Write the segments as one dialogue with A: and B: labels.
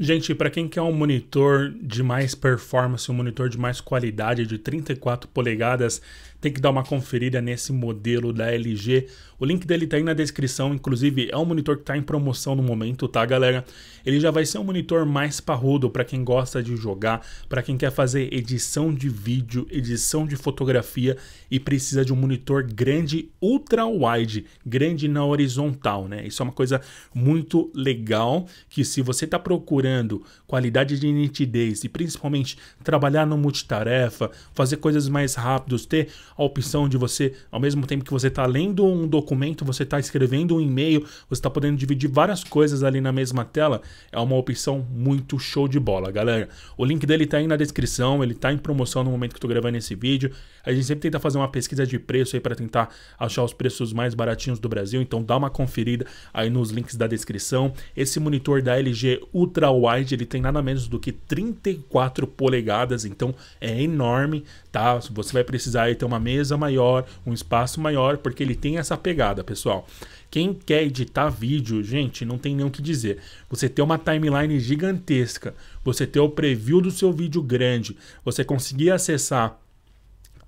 A: Gente, para quem quer um monitor de mais performance, um monitor de mais qualidade de 34 polegadas, tem que dar uma conferida nesse modelo da LG. O link dele está aí na descrição, inclusive é um monitor que está em promoção no momento, tá, galera? Ele já vai ser um monitor mais parrudo para quem gosta de jogar, para quem quer fazer edição de vídeo, edição de fotografia e precisa de um monitor grande ultra wide, grande na horizontal, né? Isso é uma coisa muito legal que se você está procurando melhorando, qualidade de nitidez e principalmente trabalhar no multitarefa, fazer coisas mais rápidos, ter a opção de você, ao mesmo tempo que você está lendo um documento, você está escrevendo um e-mail, você está podendo dividir várias coisas ali na mesma tela, é uma opção muito show de bola, galera. O link dele está aí na descrição, ele está em promoção no momento que estou gravando esse vídeo. A gente sempre tenta fazer uma pesquisa de preço aí para tentar achar os preços mais baratinhos do Brasil, então dá uma conferida aí nos links da descrição. Esse monitor da LG Ultra wide ele tem nada menos do que 34 polegadas, então é enorme, tá? Você vai precisar ter uma mesa maior, um espaço maior, porque ele tem essa pegada, pessoal. Quem quer editar vídeo, gente, não tem nem o que dizer. Você ter uma timeline gigantesca, você ter o preview do seu vídeo grande, você conseguir acessar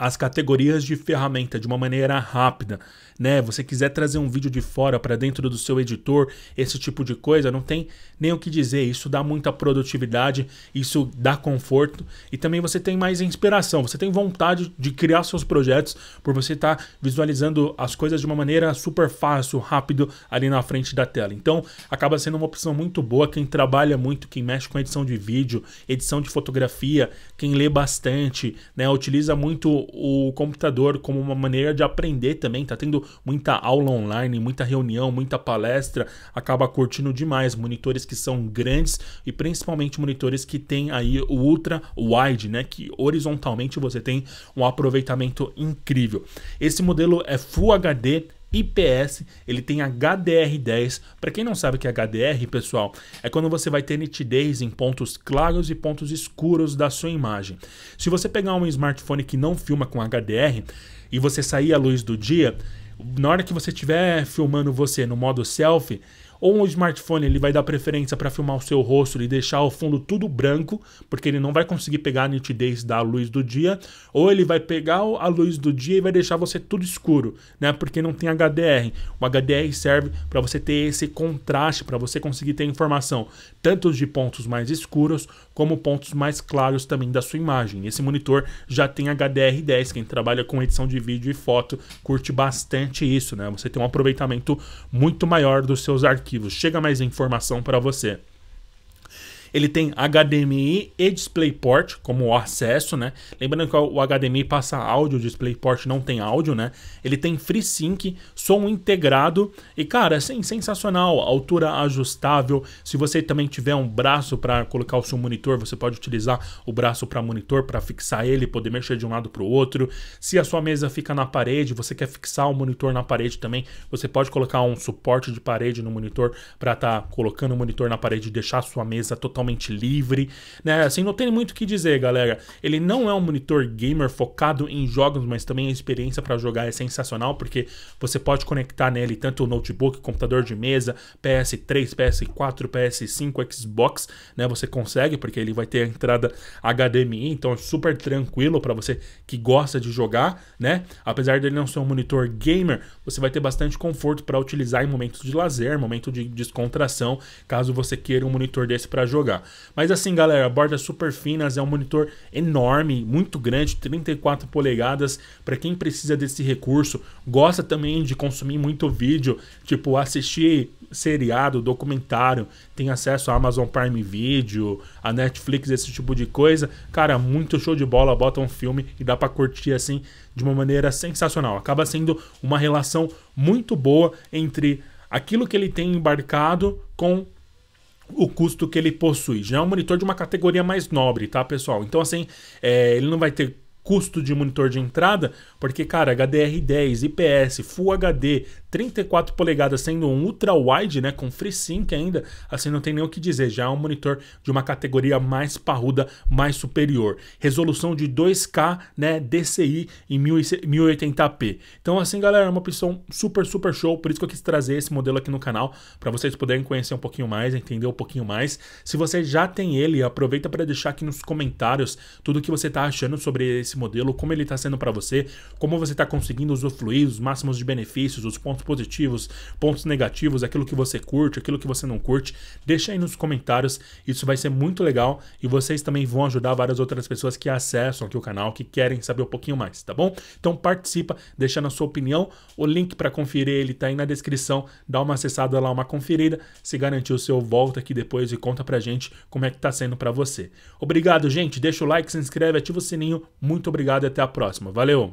A: as categorias de ferramenta de uma maneira rápida, né? Você quiser trazer um vídeo de fora para dentro do seu editor, esse tipo de coisa, não tem nem o que dizer. Isso dá muita produtividade, isso dá conforto e também você tem mais inspiração, você tem vontade de criar seus projetos por você estar tá visualizando as coisas de uma maneira super fácil, rápido ali na frente da tela. Então, acaba sendo uma opção muito boa quem trabalha muito, quem mexe com edição de vídeo, edição de fotografia, quem lê bastante, né? Utiliza muito o computador como uma maneira de aprender também. Tá tendo muita aula online, muita reunião, muita palestra, acaba curtindo demais. Monitores que são grandes e principalmente monitores que tem aí o ultra wide, né? Que horizontalmente você tem um aproveitamento incrível. Esse modelo é Full HD IPS, ele tem HDR10. Para quem não sabe o que é HDR, pessoal, é quando você vai ter nitidez em pontos claros e pontos escuros da sua imagem. Se você pegar um smartphone que não filma com HDR e você sair à luz do dia, na hora que você estiver filmando você no modo selfie, ou um smartphone ele vai dar preferência para filmar o seu rosto e deixar o fundo tudo branco, porque ele não vai conseguir pegar a nitidez da luz do dia, ou ele vai pegar a luz do dia e vai deixar você tudo escuro, né? Porque não tem HDR. O HDR serve para você ter esse contraste, para você conseguir ter informação, tanto de pontos mais escuros como pontos mais claros também da sua imagem. Esse monitor já tem HDR10, quem trabalha com edição de vídeo e foto curte bastante isso, né? Você tem um aproveitamento muito maior dos seus arquivos arquivos, chega mais informação para você. Ele tem HDMI e DisplayPort como acesso, né? Lembrando que o HDMI passa áudio, o DisplayPort não tem áudio, né? Ele tem FreeSync, som integrado e cara, assim, sensacional, altura ajustável. Se você também tiver um braço para colocar o seu monitor, você pode utilizar o braço para monitor para fixar ele, poder mexer de um lado para o outro. Se a sua mesa fica na parede, você quer fixar o monitor na parede também, você pode colocar um suporte de parede no monitor para estar tá colocando o monitor na parede e deixar a sua mesa totalmente totalmente livre, né? Assim, não tem muito o que dizer, galera. Ele não é um monitor gamer focado em jogos, mas também a experiência para jogar é sensacional, porque você pode conectar nele tanto o notebook, computador de mesa, PS3, PS4, PS5, Xbox, né? Você consegue, porque ele vai ter a entrada HDMI, então é super tranquilo para você que gosta de jogar, né? Apesar dele não ser um monitor gamer, você vai ter bastante conforto para utilizar em momentos de lazer, momento de descontração, caso você queira um monitor desse para jogar jogar. Mas assim, galera, bordas super finas, é um monitor enorme, muito grande, 34 polegadas, para quem precisa desse recurso, gosta também de consumir muito vídeo, tipo assistir seriado, documentário, tem acesso a Amazon Prime Video, a Netflix, esse tipo de coisa. Cara, muito show de bola, bota um filme e dá para curtir assim de uma maneira sensacional. Acaba sendo uma relação muito boa entre aquilo que ele tem embarcado com o custo que ele possui. Já é um monitor de uma categoria mais nobre, tá, pessoal? Então, assim, é, ele não vai ter custo de monitor de entrada, porque, cara, HDR10, IPS, Full HD, 34 polegadas, sendo um ultra-wide, né, com FreeSync ainda, assim não tem nem o que dizer, já é um monitor de uma categoria mais parruda, mais superior. Resolução de 2K, né, DCI em 1080p. Então assim, galera, é uma opção super, super show, por isso que eu quis trazer esse modelo aqui no canal, para vocês poderem conhecer um pouquinho mais, entender um pouquinho mais. Se você já tem ele, aproveita para deixar aqui nos comentários tudo que você está achando sobre esse modelo, como ele está sendo para você, como você está conseguindo usufruir os máximos de benefícios, os pontos pontos positivos, pontos negativos, aquilo que você curte, aquilo que você não curte. Deixa aí nos comentários, isso vai ser muito legal e vocês também vão ajudar várias outras pessoas que acessam aqui o canal, que querem saber um pouquinho mais, tá bom? Então participa, deixa na sua opinião. O link para conferir ele tá aí na descrição, dá uma acessada lá, uma conferida. Se garantir o seu, volta aqui depois e conta pra gente como é que tá sendo para você. Obrigado, gente. Deixa o like, se inscreve, ativa o sininho. Muito obrigado e até a próxima. Valeu!